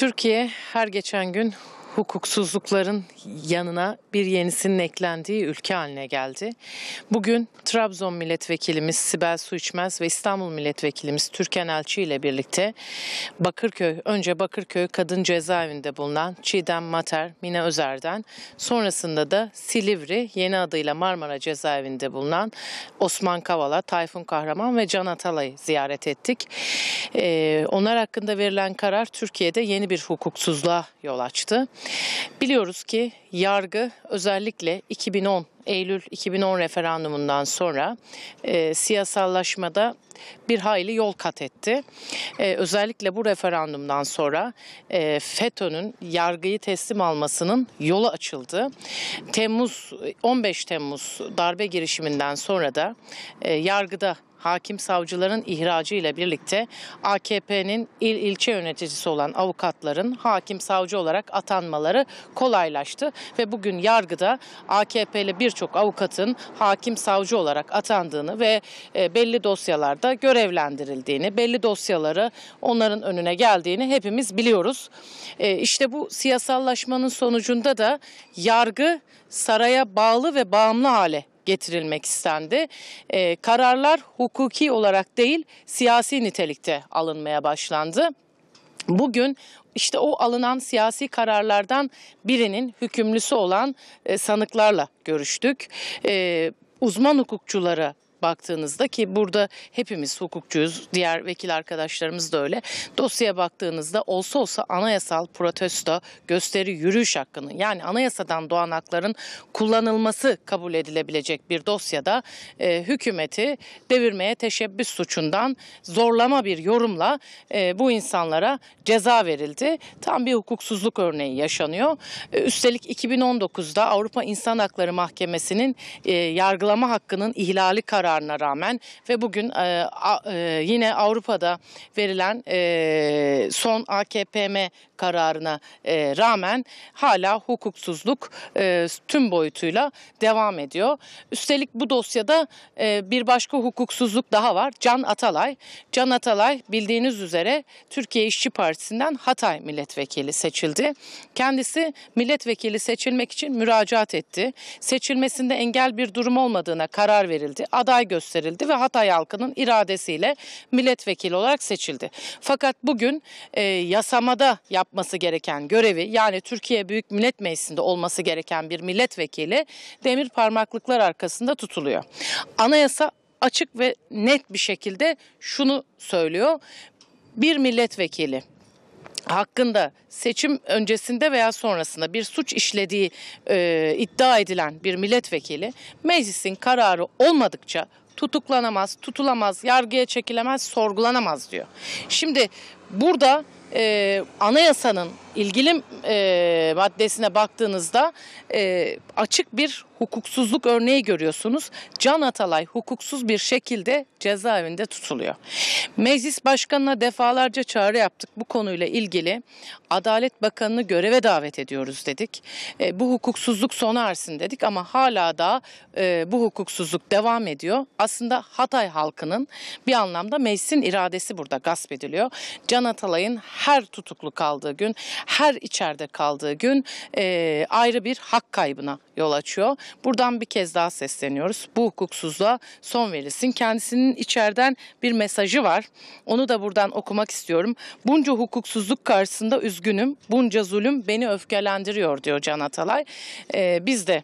Türkiye her geçen gün hukuksuzlukların yanına bir yenisinin eklendiği ülke haline geldi. Bugün Trabzon milletvekilimiz Sibel Suiçmez ve İstanbul milletvekilimiz Türkan Elçi ile birlikte Bakırköy, önce Bakırköy Kadın Cezaevinde bulunan Çiğdem Mater, Mine Özer'den sonrasında da Silivri yeni adıyla Marmara Cezaevinde bulunan Osman Kavala, Tayfun Kahraman ve Can Atalay'ı ziyaret ettik. Ee, onlar hakkında verilen karar Türkiye'de yeni bir hukuksuzluğa yol açtı. Biliyoruz ki yargı özellikle 2010 Eylül 2010 referandumundan sonra e, siyasallaşmada bir hayli yol kat etti. E, özellikle bu referandumdan sonra e, FETÖ'nün yargıyı teslim almasının yolu açıldı. Temmuz 15 e, Temmuz darbe girişiminden sonra da e, yargıda hakim savcıların ihracı ile birlikte AKP'nin il ilçe yöneticisi olan avukatların hakim savcı olarak atanmaları kolaylaştı ve bugün yargıda AKP'li birçok avukatın hakim savcı olarak atandığını ve e, belli dosyalarda görevlendirildiğini, belli dosyaları onların önüne geldiğini hepimiz biliyoruz. E, işte bu siyasallaşmanın sonucunda da yargı saraya bağlı ve bağımlı hale getirilmek istendi. E, kararlar hukuki olarak değil siyasi nitelikte alınmaya başlandı. Bugün işte o alınan siyasi kararlardan birinin hükümlüsü olan e, sanıklarla görüştük. E, uzman hukukçulara baktığınızda ki burada hepimiz hukukçuyuz, diğer vekil arkadaşlarımız da öyle. Dosyaya baktığınızda olsa olsa anayasal protesto, gösteri, yürüyüş hakkının yani anayasadan doğan hakların kullanılması kabul edilebilecek bir dosyada e, hükümeti devirmeye teşebbüs suçundan zorlama bir yorumla e, bu insanlara ceza verildi. Tam bir hukuksuzluk örneği yaşanıyor. E, üstelik 2019'da Avrupa İnsan Hakları Mahkemesi'nin e, yargılama hakkının ihlali kararı kararına rağmen ve bugün e, e, yine Avrupa'da verilen e, son AKPM kararına rağmen hala hukuksuzluk tüm boyutuyla devam ediyor. Üstelik bu dosyada bir başka hukuksuzluk daha var. Can Atalay. Can Atalay bildiğiniz üzere Türkiye İşçi Partisi'nden Hatay milletvekili seçildi. Kendisi milletvekili seçilmek için müracaat etti. Seçilmesinde engel bir durum olmadığına karar verildi. Aday aday gösterildi ve Hatay halkının iradesiyle milletvekili olarak seçildi. Fakat bugün e, yasamada yapması gereken görevi yani Türkiye Büyük Millet Meclisi'nde olması gereken bir milletvekili demir parmaklıklar arkasında tutuluyor. Anayasa açık ve net bir şekilde şunu söylüyor. Bir milletvekili hakkında seçim öncesinde veya sonrasında bir suç işlediği e, iddia edilen bir milletvekili meclisin kararı olmadıkça tutuklanamaz, tutulamaz, yargıya çekilemez, sorgulanamaz diyor. Şimdi burada e, anayasanın ilgili e, maddesine baktığınızda e, açık bir hukuksuzluk örneği görüyorsunuz. Can Atalay hukuksuz bir şekilde cezaevinde tutuluyor. Meclis Başkanı'na defalarca çağrı yaptık bu konuyla ilgili. Adalet Bakanı'nı göreve davet ediyoruz dedik. E, bu hukuksuzluk sona ersin dedik ama hala da e, bu hukuksuzluk devam ediyor. Aslında Hatay halkının bir anlamda meclisin iradesi burada gasp ediliyor. Can Atalay'ın her tutuklu kaldığı gün, her içeride kaldığı gün e, ayrı bir hak kaybına yol açıyor. Buradan bir kez daha sesleniyoruz. Bu hukuksuzluğa son verilsin. Kendisinin içeriden bir mesajı var. Onu da buradan okumak istiyorum. Bunca hukuksuzluk karşısında üzgünüm. Bunca zulüm beni öfkelendiriyor diyor Can Atalay. E, biz de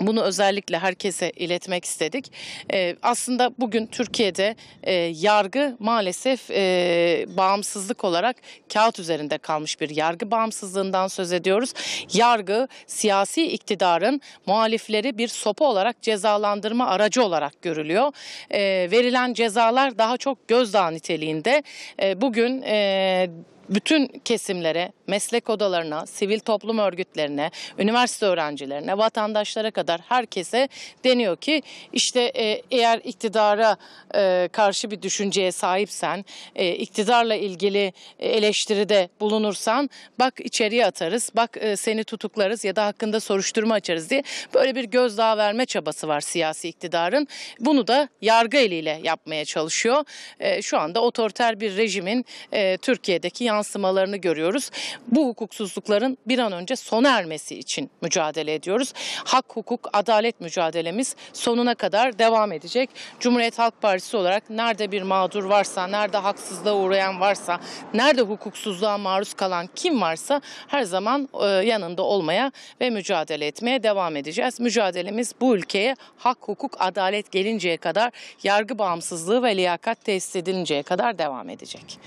bunu özellikle herkese iletmek istedik. Ee, aslında bugün Türkiye'de e, yargı maalesef e, bağımsızlık olarak kağıt üzerinde kalmış bir yargı bağımsızlığından söz ediyoruz. Yargı siyasi iktidarın muhalifleri bir sopa olarak cezalandırma aracı olarak görülüyor. E, verilen cezalar daha çok gözdağı niteliğinde. E, bugün e, bütün kesimlere, meslek odalarına, sivil toplum örgütlerine, üniversite öğrencilerine, vatandaşlara kadar herkese deniyor ki işte e, eğer iktidara e, karşı bir düşünceye sahipsen, e, iktidarla ilgili eleştiride bulunursan bak içeriye atarız, bak e, seni tutuklarız ya da hakkında soruşturma açarız diye böyle bir gözdağı verme çabası var siyasi iktidarın. Bunu da yargı eliyle yapmaya çalışıyor. E, şu anda otoriter bir rejimin e, Türkiye'deki yansımalarını görüyoruz. Bu hukuksuzlukların bir an önce sona ermesi için mücadele ediyoruz. Hak, hukuk, adalet mücadelemiz sonuna kadar devam edecek. Cumhuriyet Halk Partisi olarak nerede bir mağdur varsa, nerede haksızlığa uğrayan varsa, nerede hukuksuzluğa maruz kalan kim varsa her zaman e, yanında olmaya ve mücadele etmeye devam edeceğiz. Mücadelemiz bu ülkeye hak, hukuk, adalet gelinceye kadar, yargı bağımsızlığı ve liyakat tesis edilinceye kadar devam edecek.